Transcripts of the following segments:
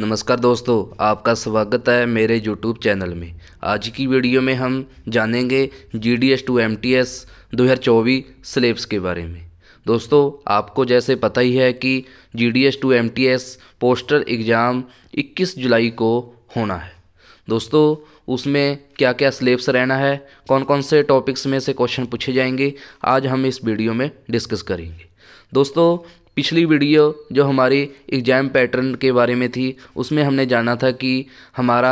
नमस्कार दोस्तों आपका स्वागत है मेरे यूट्यूब चैनल में आज की वीडियो में हम जानेंगे G D S to M T S दो हज़ार चौबीस सिलेब्स के बारे में दोस्तों आपको जैसे पता ही है कि G D S to M T S poster exam 21 जुलाई को होना है दोस्तों उसमें क्या क्या सिलेब्स रहना है कौन कौन से टॉपिक्स में से क्वेश्चन पूछे जाएंगे आज हम इस वीडियो में डिस्कस करेंगे दोस्तों पिछली वीडियो जो हमारी एग्ज़ाम पैटर्न के बारे में थी उसमें हमने जाना था कि हमारा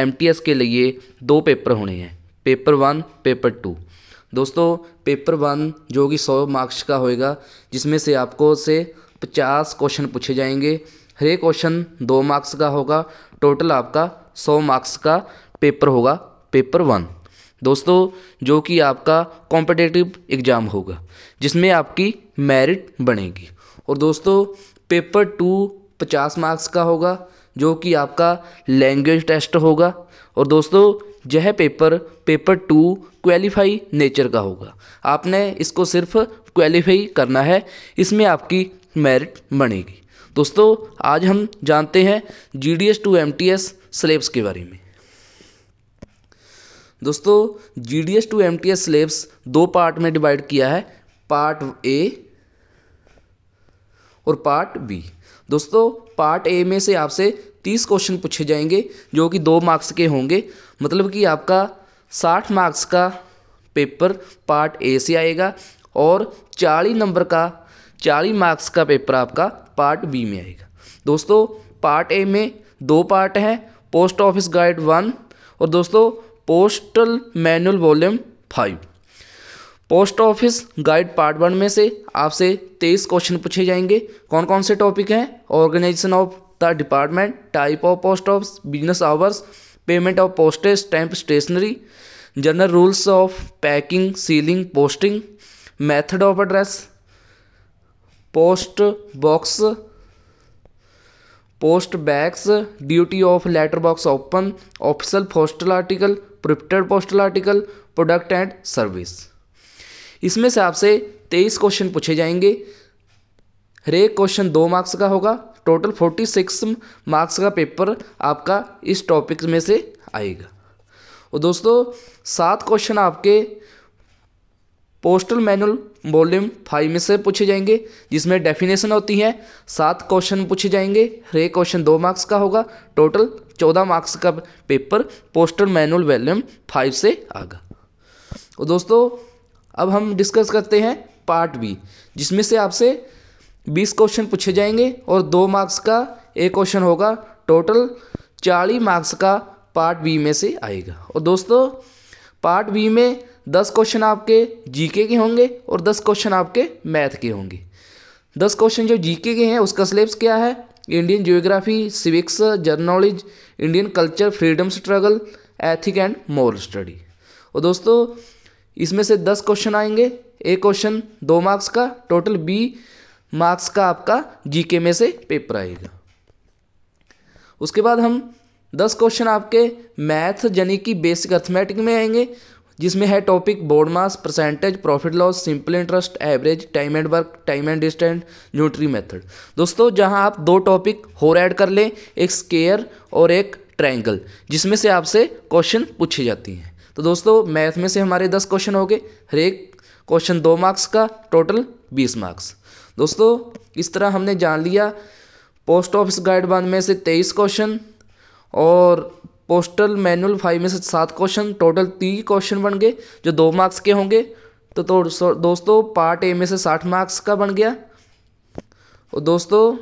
एम के लिए दो पेपर होने हैं पेपर वन पेपर टू दोस्तों पेपर वन जो कि सौ मार्क्स का होएगा जिसमें से आपको से पचास क्वेश्चन पूछे जाएंगे हर एक क्वेश्चन दो मार्क्स का होगा टोटल आपका सौ मार्क्स का पेपर होगा पेपर वन दोस्तों जो कि आपका कॉम्पिटेटिव एग्ज़ाम होगा जिसमें आपकी मेरिट बनेगी और दोस्तों पेपर टू पचास मार्क्स का होगा जो कि आपका लैंग्वेज टेस्ट होगा और दोस्तों यह paper paper two qualify nature का होगा आपने इसको सिर्फ क्वालिफाई करना है इसमें आपकी मेरिट बनेगी दोस्तों आज हम जानते हैं G D S to M T S syllabus के बारे में दोस्तों G D S to M T S syllabus दो पार्ट में डिवाइड किया है पार्ट ए और पार्ट बी दोस्तों पार्ट ए में से आपसे तीस क्वेश्चन पूछे जाएंगे जो कि दो मार्क्स के होंगे मतलब कि आपका साठ मार्क्स का पेपर पार्ट ए से आएगा और चालीस नंबर का चालीस मार्क्स का पेपर आपका पार्ट बी में आएगा दोस्तों पार्ट ए में दो पार्ट हैं पोस्ट ऑफिस गाइड वन और दोस्तों postal manual volume five post office guide part one में से आपसे तेईस क्वेश्चन पूछे जाएंगे कौन कौन से टॉपिक हैं organisation of the department type of post office business hours payment of postage stamp stationery general rules of packing sealing posting method of address post box post bags duty of letter box open official postal article prepaid postal article product and service इसमें से आपसे तेईस question पूछे जाएंगे हर एक question दो marks का होगा टोटल फोर्टी सिक्स मार्क्स का पेपर आपका इस टॉपिक में से आएगा और दोस्तों सात क्वेश्चन आपके पोस्टल मैनुअल वॉल्यूम फाइव में से पूछे जाएंगे जिसमें डेफिनेशन होती है सात क्वेश्चन पूछे जाएंगे हर क्वेश्चन दो मार्क्स का होगा टोटल चौदह मार्क्स का paper postal manual volume five से आगा और तो दोस्तों अब हम डिस्कस करते हैं पार्ट बी जिसमें से आपसे बीस क्वेश्चन पूछे जाएंगे और दो मार्क्स का एक क्वेश्चन होगा टोटल चालीस मार्क्स का पार्ट बी में से आएगा और दोस्तों पार्ट बी में दस क्वेश्चन आपके जीके के होंगे और दस क्वेश्चन आपके मैथ के होंगे दस क्वेश्चन जो जीके के हैं उसका सिलेबस क्या है Indian geography civics general Indian culture freedom struggle ethic and moral study और दोस्तों इसमें से दस क्वेश्चन आएंगे एक क्वेश्चन दो मार्क्स का टोटल बी मार्क्स का आपका जीके में से पेपर आएगा उसके बाद हम दस क्वेश्चन आपके मैथ यानी कि बेसिक अर्थमेटिक में आएंगे जिसमें है topic board mass percentage profit loss simple interest average time and work time and distant न्यूट्री मेथड दोस्तों जहां आप दो टॉपिक होर ऐड कर लें एक स्केयर और एक ट्रायंगल जिसमें से आपसे क्वेश्चन पूछे जाती हैं तो दोस्तों मैथ में से हमारे दस क्वेश्चन हो गए हर एक क्वेश्चन दो मार्क्स का टोटल बीस मार्क्स दोस्तों इस तरह हमने जान लिया पोस्ट ऑफिस गाइड वन में से तेईस क्वेश्चन और पोस्टल मैनुअल फाइव में से सात क्वेश्चन टोटल तीन क्वेश्चन बन गए जो दो मार्क्स के होंगे तो, तो दोस्तों पार्ट ए में से साठ मार्क्स का बन गया और दोस्तों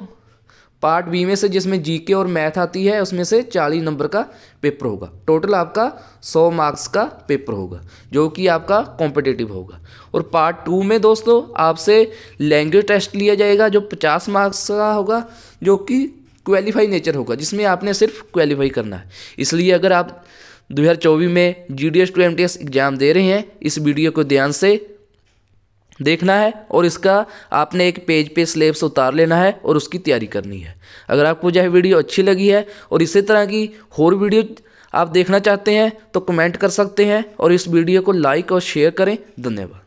पार्ट बी में से जिसमें जीके और मैथ आती है उसमें से चालीस नंबर का पेपर होगा टोटल आपका सौ मार्क्स का पेपर होगा जो कि आपका कॉम्पिटिटिव होगा और पार्ट टू में दोस्तों आपसे लैंग्वेज टेस्ट लिया जाएगा जो पचास मार्क्स का होगा जो कि क्वालिफाई नेचर होगा जिसमें आपने सिर्फ क्वालिफाई करना है इसलिए अगर आप दो हज़ार चौबीस में G D S to M T S exam दे रहे हैं इस वीडियो को ध्यान से देखना है और इसका आपने एक पेज पे स्लेब्स उतार लेना है और उसकी तैयारी करनी है अगर आपको यह वीडियो अच्छी लगी है और इसी तरह की और वीडियो आप देखना चाहते हैं तो कमेंट कर सकते हैं और इस वीडियो को लाइक और शेयर करें धन्यवाद